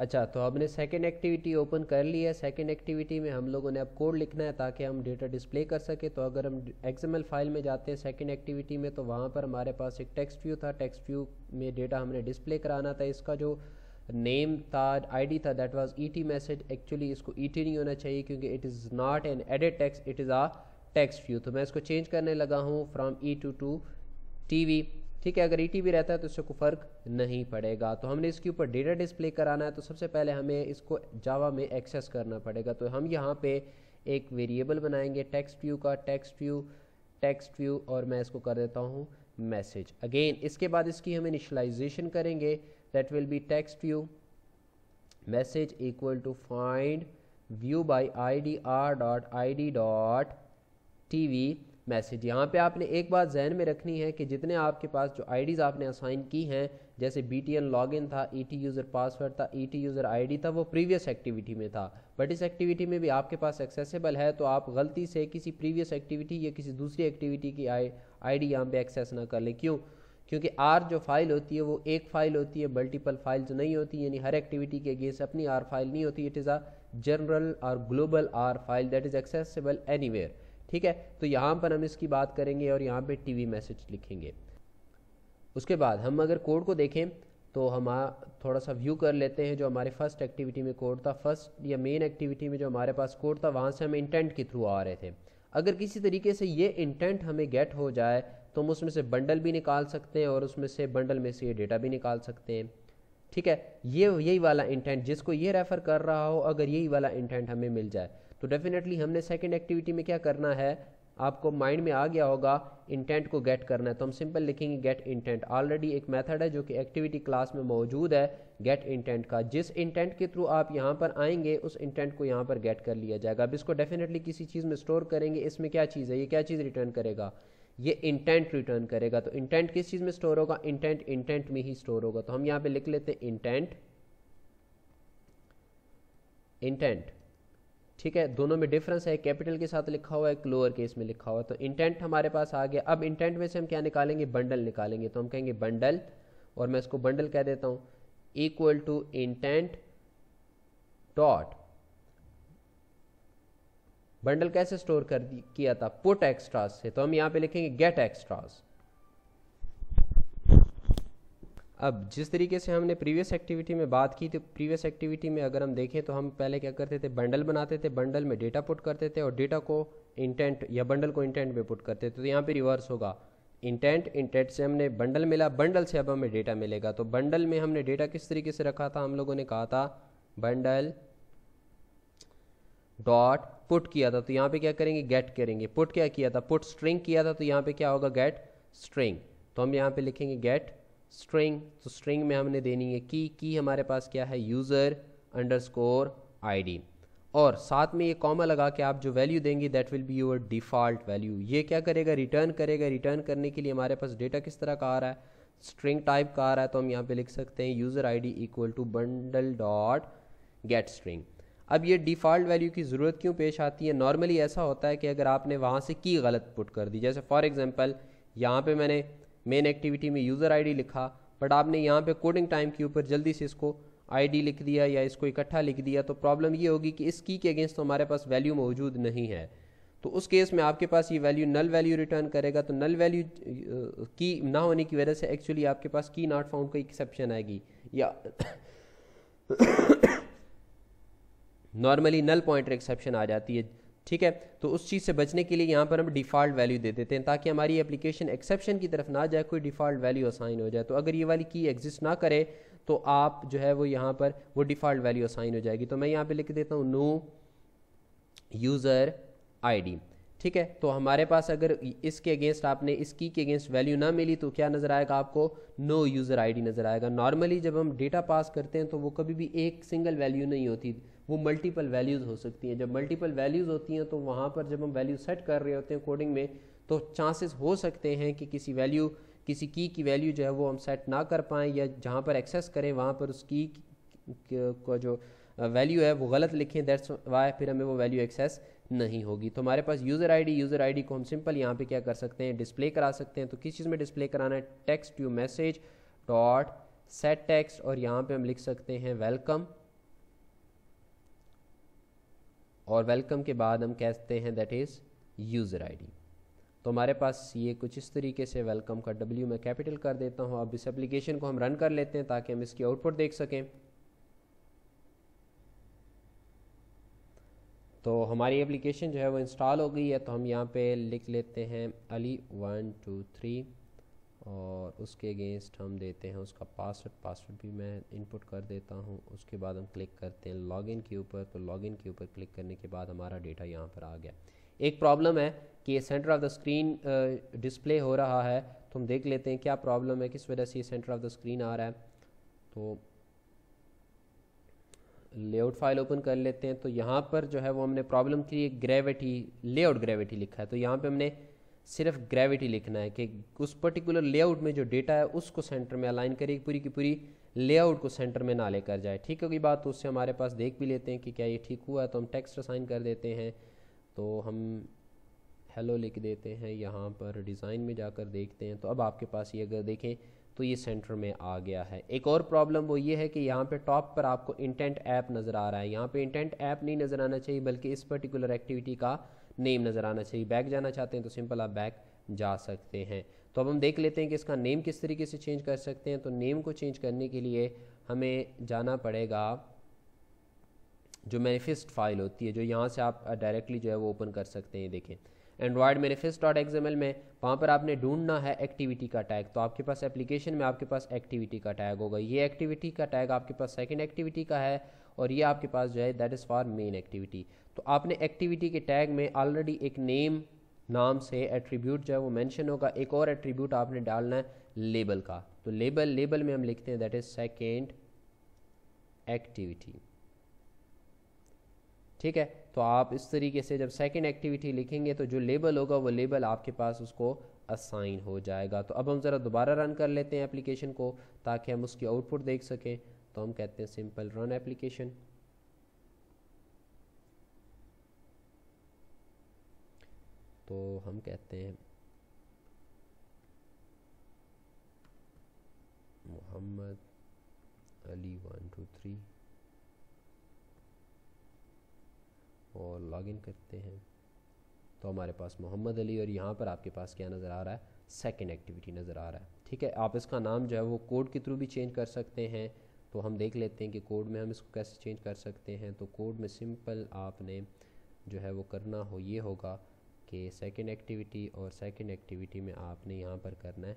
अच्छा तो हमने सेकेंड एक्टिविटी ओपन कर ली है सेकेंड एक्टिविटी में हम लोगों ने अब कोड लिखना है ताकि हम डेटा डिस्प्ले कर सके तो अगर हम एक्सएमएल फाइल में जाते हैं सेकेंड एक्टिविटी में तो वहाँ पर हमारे पास एक टेक्स्ट व्यू था टेक्स्ट व्यू में डेटा हमने डिस्प्ले कराना था इसका जो नेम था आईडी था that was ET message actually इसको ईटी e नहीं होना चाहिए क्योंकि it is not an edit text it is a text view तो मैं इसको चेंज करने लगा हूँ from E to to T V ठीक है अगर ई e भी रहता है तो इससे कोई फ़र्क नहीं पड़ेगा तो हमने इसके ऊपर डेटा डिस्प्ले कराना है तो सबसे पहले हमें इसको जावा में एक्सेस करना पड़ेगा तो हम यहाँ पे एक वेरिएबल बनाएंगे टेक्स्ट व्यू का टेक्स्ट व्यू टेक्स्ट व्यू और मैं इसको कर देता हूँ मैसेज अगेन इसके बाद इसकी हम इनिशलाइजेशन करेंगे that will be text view message equal to find view by I D R dot I D dot T V message यहाँ पे आपने एक बात जहन में रखनी है कि जितने आपके पास जो आईडीज़ आपने असाइन की हैं जैसे बी टी लॉगिन था ई टी यूज़र पासवर्ड था ई टी यूज़र आईडी था वो प्रीवियस एक्टिविटी में था बट इस एक्टिविटी में भी आपके पास एक्सेसिबल है तो आप गलती से किसी प्रीवियस एक्टिविटी या किसी दूसरी एक्टिविटी की आई आई यहाँ पे एक्सेस ना कर लें क्यों क्योंकि आर जो फाइल होती है वो एक फाइल होती है मल्टीपल फाइल्स नहीं होती यानी हर एक्टिविटी के अगेंस्ट अपनी आर फाइल नहीं होती इट इज़ अ जनरल और global R file that is accessible where ठीक है तो यहाँ पर हम इसकी बात करेंगे और यहाँ पे टीवी मैसेज लिखेंगे उसके बाद हम अगर कोड को देखें तो हम थोड़ा सा व्यू कर लेते हैं जो हमारे फर्स्ट एक्टिविटी में कोड था फर्स्ट या मेन एक्टिविटी में जो हमारे पास कोड था वहाँ से हम इंटेंट के थ्रू आ रहे थे अगर किसी तरीके से ये इंटेंट हमें गेट हो जाए तो हम उसमें से बंडल भी निकाल सकते हैं और उसमें से बंडल में से ये डेटा भी निकाल सकते हैं ठीक है ये यही वाला इंटेंट जिसको ये रेफ़र कर रहा हो अगर यही वाला इंटेंट हमें मिल जाए तो डेफिनेटली हमने सेकेंड एक्टिविटी में क्या करना है आपको माइंड में आ गया होगा इंटेंट को गेट करना है तो हम सिंपल लिखेंगे गेट इंटेंट ऑलरेडी एक मेथड है जो कि एक्टिविटी क्लास में मौजूद है गेट इंटेंट का जिस इंटेंट के थ्रू आप यहाँ पर आएंगे उस इंटेंट को यहाँ पर गेट कर लिया जाएगा अब इसको डेफिनेटली किसी चीज़ में स्टोर करेंगे इसमें क्या चीज़ है ये क्या चीज़ रिटर्न करेगा ये इंटेंट रिटर्न करेगा तो इंटेंट किस चीज़ में स्टोर होगा इंटेंट इंटेंट में ही स्टोर होगा तो हम यहाँ पर लिख लेते हैं इंटेंट इंटेंट ठीक है दोनों में डिफरेंस है कैपिटल के साथ लिखा हुआ है लोअर केस में लिखा हुआ है तो इंटेंट हमारे पास आ गया अब इंटेंट में से हम क्या निकालेंगे बंडल निकालेंगे तो हम कहेंगे बंडल और मैं इसको बंडल कह देता हूँ equal to intent dot bundle कैसे स्टोर कर किया था पुट एक्स्ट्रास से तो हम यहाँ पे लिखेंगे गेट एक्स्ट्रास अब जिस तरीके से हमने प्रीवियस एक्टिविटी में बात की तो प्रीवियस एक्टिविटी में अगर हम देखें तो हम पहले क्या करते थे बंडल बनाते थे बंडल में डेटा पुट करते थे और डेटा को इंटेंट या बंडल को इंटेंट में पुट करते थे तो यहाँ पे रिवर्स होगा इंटेंट इंटेंट से हमने बंडल मिला बंडल से अब हमें डेटा मिलेगा तो बंडल में हमने डेटा किस तरीके से रखा था हम लोगों ने कहा था बंडल डॉट पुट किया था तो यहाँ पे क्या करेंगे गेट करेंगे पुट क्या किया था पुट स्ट्रिंग किया था तो यहाँ पे क्या होगा गेट स्ट्रिंग तो हम यहाँ पे लिखेंगे गेट स्ट्रिंग तो स्ट्रिंग में हमने देनी है की की हमारे पास क्या है यूज़र अंडरस्कोर आईडी और साथ में ये कॉमा लगा के आप जो वैल्यू देंगे that will be your default value ये क्या करेगा रिटर्न करेगा रिटर्न करने के लिए हमारे पास डेटा किस तरह का आ रहा है स्ट्रिंग टाइप का आ रहा है तो हम यहाँ पे लिख सकते हैं user I D equal to bundle dot get string अब ये डिफ़ॉल्ट वैल्यू की ज़रूरत क्यों पेश आती है नॉर्मली ऐसा होता है कि अगर आपने वहाँ से की गलत पुट कर दी जैसे फॉर एग्ज़ाम्पल यहाँ पर मैंने मेन एक्टिविटी में यूज़र आईडी लिखा बट आपने यहाँ पे कोडिंग टाइम के ऊपर जल्दी से इसको आईडी लिख दिया या इसको इकट्ठा लिख दिया तो प्रॉब्लम ये होगी कि इस की के अगेंस्ट तो हमारे पास वैल्यू मौजूद नहीं है तो उस केस में आपके पास ये वैल्यू नल वैल्यू रिटर्न करेगा तो नल वैल्यू की ना होने की वजह से एक्चुअली आपके पास की नॉट फाउंड का एक्सेप्शन आएगी या नॉर्मली नल पॉइंटर एक्सेप्शन आ जाती है ठीक है तो उस चीज़ से बचने के लिए यहाँ पर हम डिफ़ॉल्ट वैल्यू दे देते हैं ताकि हमारी एप्लीकेशन एक्सेप्शन की तरफ ना जाए कोई डिफ़ॉल्ट वैल्यू असाइन हो जाए तो अगर ये वाली की एग्जिस्ट ना करे तो आप जो है वो यहाँ पर वो डिफ़ॉल्ट वैल्यू असाइन हो जाएगी तो मैं यहाँ पर लिख देता हूँ नो यूज़र आईडी ठीक है तो हमारे पास अगर इसके अगेंस्ट आपने इस की के अगेंस्ट वैल्यू ना मिली तो क्या नज़र आएगा आपको नो यूज़र आईडी नज़र आएगा नॉर्मली जब हम डेटा पास करते हैं तो वो कभी भी एक सिंगल वैल्यू नहीं होती वो मल्टीपल वैल्यूज़ हो सकती हैं जब मल्टीपल वैल्यूज़ होती हैं तो वहाँ पर जब हम वैल्यू सेट कर रहे होते हैं कोडिंग में तो चांसेस हो सकते हैं कि किसी वैल्यू किसी की की वैल्यू जो है वो हम सेट ना कर पाएँ या जहाँ पर एक्सेस करें वहाँ पर उस की का जो वैल्यू है वो गलत लिखें दैट्स वाई फिर हमें वो वैल्यू एक्सेस नहीं होगी तो हमारे पास यूज़र आईडी यूज़र आईडी को हम सिंपल यहाँ पे क्या कर सकते हैं डिस्प्ले करा सकते हैं तो किस चीज़ में डिस्प्ले कराना है text to message dot set text और यहाँ पे हम लिख सकते हैं वेलकम और वेलकम के बाद हम कहते हैं दैट इज़ यूज़र आईडी तो हमारे पास ये कुछ इस तरीके से वेलकम का डब्ल्यू मैं कैपिटल कर देता हूँ अब इस एप्लीकेशन को हम रन कर लेते हैं ताकि हम इसकी आउटपुट देख सकें तो हमारी एप्लीकेशन जो है वो इंस्टॉल हो गई है तो हम यहाँ पे लिख लेते हैं अली वन टू थ्री और उसके अगेंस्ट हम देते हैं उसका पासवर्ड पासवर्ड भी मैं इनपुट कर देता हूँ उसके बाद हम क्लिक करते हैं लॉगिन के ऊपर तो लॉगिन के ऊपर क्लिक करने के बाद हमारा डेटा यहाँ पर आ गया एक प्रॉब्लम है कि centre of the screen display हो रहा है तो हम देख लेते हैं क्या प्रॉब्लम है किस वजह से ये सेंटर ऑफ द स्क्रीन आ रहा है तो लेआउट फाइल ओपन कर लेते हैं तो यहाँ पर जो है वो हमने प्रॉब्लम के लिए ग्रेविटी लेआउट ग्रेविटी लिखा है तो यहाँ पे हमने सिर्फ ग्रेविटी लिखना है कि उस पर्टिकुलर लेआउट में जो डेटा है उसको सेंटर में अलाइन करिए पूरी की पूरी लेआउट को सेंटर में ना लेकर जाए ठीक होगी बात तो उससे हमारे पास देख भी लेते हैं कि क्या ये ठीक हुआ है तो हम टेक्स्ट असाइन कर देते हैं तो हम हेलो लिख देते हैं यहाँ पर डिज़ाइन में जाकर देखते हैं तो अब आपके पास ये अगर देखें तो ये सेंटर में आ गया है एक और प्रॉब्लम वो ये है कि यहाँ पे टॉप पर आपको इंटेंट ऐप नज़र आ रहा है यहाँ पे इंटेंट ऐप नहीं नज़र आना चाहिए बल्कि इस पर्टिकुलर एक्टिविटी का नेम नज़र आना चाहिए बैक जाना चाहते हैं तो सिंपल आप बैक जा सकते हैं तो अब हम देख लेते हैं कि इसका नेम किस तरीके से चेंज कर सकते हैं तो नेम को चेंज करने के लिए हमें जाना पड़ेगा जो मैनिफेस्ट फाइल होती है जो यहाँ से आप डायरेक्टली जो है वो ओपन कर सकते हैं देखें एंड्रॉयड फिस्ट डॉट एक्सएमएल में वहाँ पर आपने ढूंढना है एक्टिविटी का टैग तो आपके पास एप्लीकेशन में आपके पास एक्टिविटी का टैग होगा ये एक्टिविटी का टैग आपके पास सेकेंड एक्टिविटी का है और ये आपके पास जो है that is for main activity तो आपने एक्टिविटी के टैग में ऑलरेडी एक नेम नाम से एट्रीब्यूट जो है वो मैंशन होगा एक और एट्रीब्यूट आपने डालना है लेबल का तो लेबल लेबल में हम लिखते हैं दैट इज सेकेंड एक्टिविटी ठीक है तो आप इस तरीके से जब सेकेंड एक्टिविटी लिखेंगे तो जो लेबल होगा वो लेबल आपके पास उसको असाइन हो जाएगा तो अब हम ज़रा दोबारा रन कर लेते हैं एप्लीकेशन को ताकि हम उसकी आउटपुट देख सकें तो हम कहते हैं सिंपल रन एप्लीकेशन तो हम कहते हैं Mohammad Ali one two three और लॉगिन करते हैं तो हमारे पास मोहम्मद अली और यहाँ पर आपके पास क्या नज़र आ रहा है सेकेंड एक्टिविटी नज़र आ रहा है ठीक है आप इसका नाम जो है वो कोड के थ्रू भी चेंज कर सकते हैं तो हम देख लेते हैं कि कोड में हम इसको कैसे चेंज कर सकते हैं तो कोड में सिंपल आपने जो है वो करना हो ये होगा कि सेकेंड एक्टिविटी और सेकेंड एक्टिविटी में आपने यहाँ पर करना है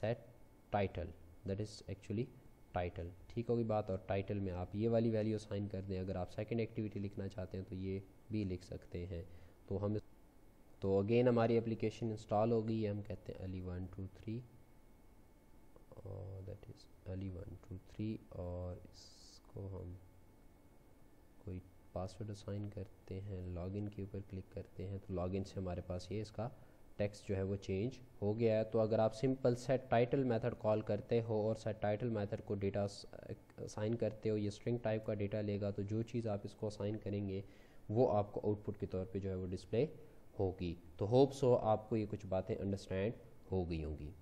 set title that is actually title ठीक होगी बात और टाइटल में आप ये वाली वैल्यू साइन कर दें अगर आप सेकेंड एक्टिविटी लिखना चाहते हैं तो ये भी लिख सकते हैं तो हम तो अगेन हमारी एप्लीकेशन इंस्टॉल हो गई है हम कहते हैं अली वन टू थ्री और that is Ali one two three और इसको हम कोई पासवर्ड असाइन करते हैं लॉगिन के ऊपर क्लिक करते हैं तो लॉगिन से हमारे पास ये इसका टेक्स्ट जो है वो चेंज हो गया है तो अगर आप simple set title method call करते हो और सेट टाइटल मेथड को डेटा साइन करते हो ये स्ट्रिंग टाइप का डेटा लेगा तो जो चीज़ आप इसको असाइन करेंगे वो आपको आउटपुट के तौर पे जो है वो डिस्प्ले होगी तो होप सो आपको ये कुछ बातें अंडरस्टैंड हो गई होंगी